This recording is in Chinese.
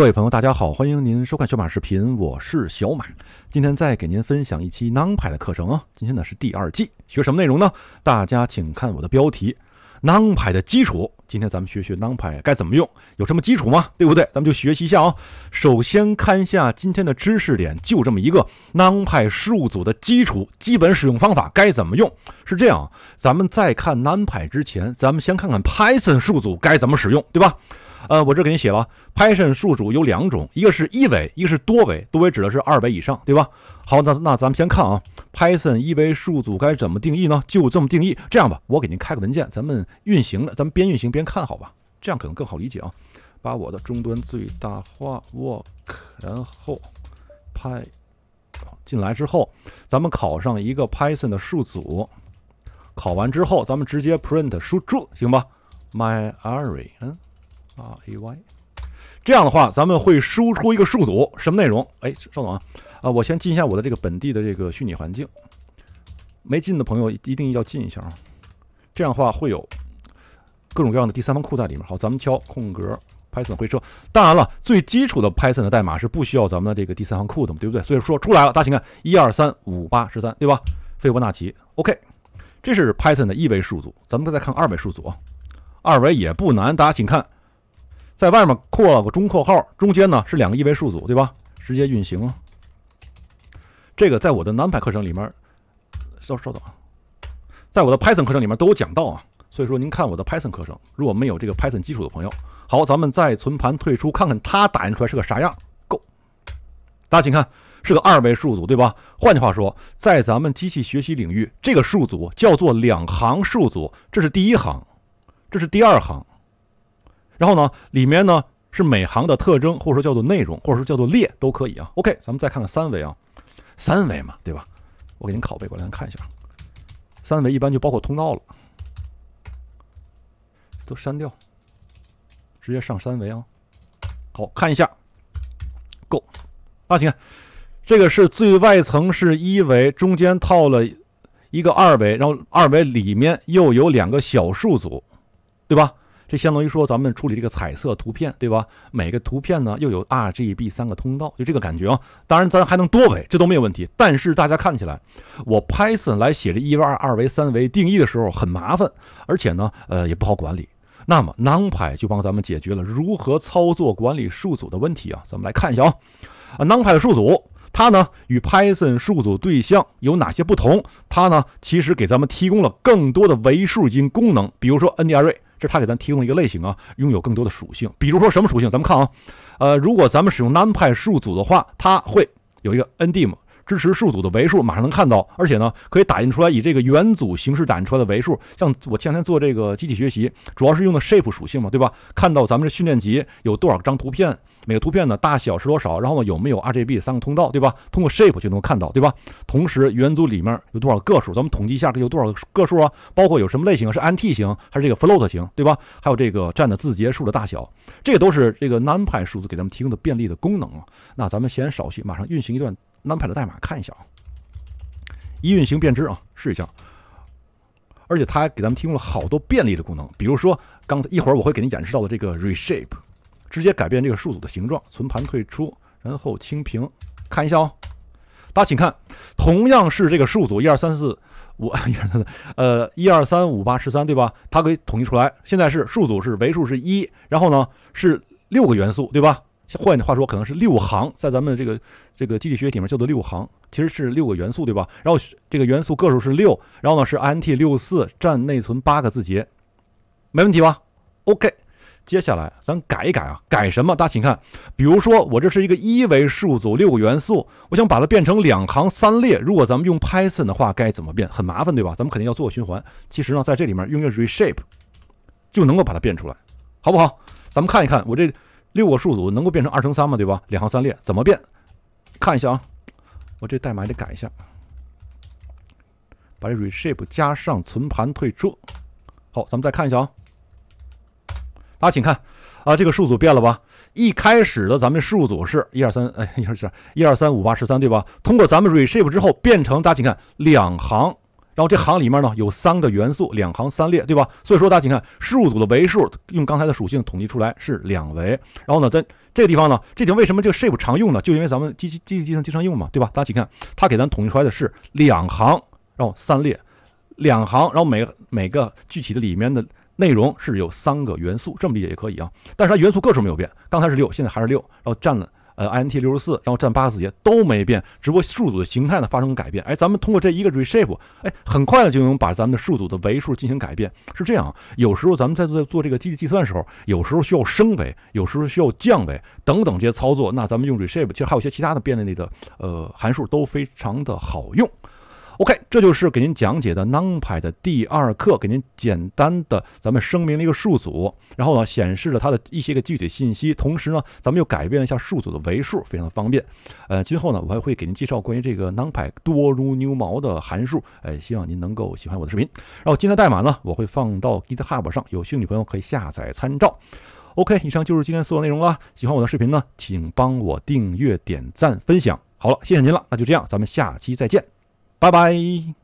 各位朋友，大家好，欢迎您收看小马视频，我是小马，今天再给您分享一期 NumPy 的课程啊。今天呢是第二季，学什么内容呢？大家请看我的标题 NumPy 的基础。今天咱们学学 NumPy 该怎么用，有什么基础吗？对不对？咱们就学习一下啊。首先看一下今天的知识点，就这么一个 NumPy 数组的基础基本使用方法该怎么用？是这样，咱们在看 NumPy 之前，咱们先看看 Python 数组该怎么使用，对吧？呃，我这给你写了，Python 数组有两种，一个是一维，一个是多维，多维指的是二维以上，对吧？好，那那咱们先看啊，Python 一维数组该怎么定义呢？就这么定义。这样吧，我给您开个文件，咱们运行了，咱们边运行边看好吧，这样可能更好理解啊。把我的终端最大化，work，然后，Py，进来之后，咱们考上一个 Python 的数组，考完之后，咱们直接 print 输出，行吧？My array，嗯。R A Y，这样的话，咱们会输出一个数组，什么内容？哎，邵总啊，啊，我先进一下我的这个本地的这个虚拟环境，没进的朋友一定要进一下啊。这样的话会有各种各样的第三方库在里面。好，咱们敲空格，Python 回车。当然了，最基础的 Python 的代码是不需要咱们的这个第三方库的嘛，对不对？所以说出来了，大家请看，一二三五八十三，对吧？斐波那契。OK，这是 Python 的一维数组。咱们再看二维数组啊，二维也不难，大家请看。在外面括了个中括号，中间呢是两个一维数组，对吧？直接运行，这个在我的南派课程里面，稍稍等啊，在我的 Python 课程里面都有讲到啊。所以说，您看我的 Python 课程，如果没有这个 Python 基础的朋友，好，咱们再存盘退出，看看它打印出来是个啥样。Go，大家请看，是个二维数组，对吧？换句话说，在咱们机器学习领域，这个数组叫做两行数组，这是第一行，这是第二行。然后呢，里面呢是每行的特征，或者说叫做内容，或者说叫做列都可以啊。OK，咱们再看看三维啊，三维嘛，对吧？我给您拷贝过来，你看一下。三维一般就包括通道了，都删掉，直接上三维啊。好看一下，Go 啊，行，这个是最外层是一维，中间套了一个二维，然后二维里面又有两个小数组，对吧？这相当于说，咱们处理这个彩色图片，对吧？每个图片呢又有 R、G、B 三个通道，就这个感觉啊。当然，咱还能多维，这都没有问题。但是大家看起来，我 Python 来写这一维、二维、三维定义的时候很麻烦，而且呢，呃，也不好管理。那么 NumPy 就帮咱们解决了如何操作管理数组的问题啊。咱们来看一下啊，NumPy 啊的数组它呢与 Python 数组对象有哪些不同？它呢其实给咱们提供了更多的维数行功能，比如说 n d a r a 这是它给咱提供一个类型啊，拥有更多的属性。比如说什么属性？咱们看啊，呃，如果咱们使用 NumPy 数组的话，它会有一个 ndim。支持数组的维数，马上能看到，而且呢，可以打印出来，以这个元组形式打印出来的维数。像我前天做这个机器学习，主要是用的 shape 属性嘛，对吧？看到咱们这训练集有多少张图片，每个图片呢大小是多少，然后有没有 RGB 三个通道，对吧？通过 shape 就能够看到，对吧？同时元组里面有多少个数，咱们统计一下，有多少个数啊？包括有什么类型是 int 型还是这个 float 型，对吧？还有这个占的字节数的大小，这都是这个 numpy 数字给咱们提供的便利的功能啊。那咱们先少叙，马上运行一段。安排的代码看一下啊，一运行便知啊，试一下。而且它还给咱们提供了好多便利的功能，比如说刚才一会儿我会给您演示到的这个 reshape，直接改变这个数组的形状。存盘退出，然后清屏看一下哦。大家请看，同样是这个数组，一二三四五，呃，一二三五八十三对吧？它可以统计出来，现在是数组是维数是一，然后呢是六个元素对吧？换句话说，可能是六行，在咱们这个这个机器学里面叫做六行，其实是六个元素，对吧？然后这个元素个数是六，然后呢是 int64 占内存八个字节，没问题吧？OK，接下来咱改一改啊，改什么？大家请看，比如说我这是一个一维数组，六个元素，我想把它变成两行三列。如果咱们用 Python 的话，该怎么变？很麻烦，对吧？咱们肯定要做个循环。其实呢，在这里面用一个 reshape 就能够把它变出来，好不好？咱们看一看，我这。六个数组能够变成二乘三吗？对吧？两行三列，怎么变？看一下啊，我这代码得改一下，把这 reshape 加上存盘退出。好，咱们再看一下啊，大家请看啊，这个数组变了吧？一开始的咱们数组是一二三，哎，一二三，一二三五八十三对吧？通过咱们 reshape 之后变成，大家请看，两行。然后这行里面呢有三个元素，两行三列，对吧？所以说大家请看，事务组的维数用刚才的属性统计出来是两维。然后呢，在这个地方呢，这地方为什么这个 shape 常用呢？就因为咱们机器、机器、计算机常用嘛，对吧？大家请看，它给咱统计出来的是两行，然后三列，两行，然后每每个具体的里面的内容是有三个元素，这么理解也可以啊。但是它元素个数没有变，刚才是六，现在还是六，然后占了。呃，int 六十四，然后占八字节都没变，只不过数组的形态呢发生改变。哎，咱们通过这一个 reshape，哎，很快呢就能把咱们的数组的维数进行改变。是这样，有时候咱们在做做这个机器计算的时候，有时候需要升维，有时候需要降维等等这些操作。那咱们用 reshape，其实还有一些其他的便利类的呃函数都非常的好用。OK，这就是给您讲解的 NumPy 的第二课，给您简单的咱们声明了一个数组，然后呢显示了它的一些个具体信息，同时呢咱们又改变了一下数组的维数，非常的方便。呃，今后呢我还会给您介绍关于这个 NumPy 多如牛毛的函数，哎，希望您能够喜欢我的视频。然后今天的代码呢我会放到 GitHub 上，有兴趣的朋友可以下载参照。OK，以上就是今天所有内容了。喜欢我的视频呢，请帮我订阅、点赞、分享。好了，谢谢您了，那就这样，咱们下期再见。拜拜。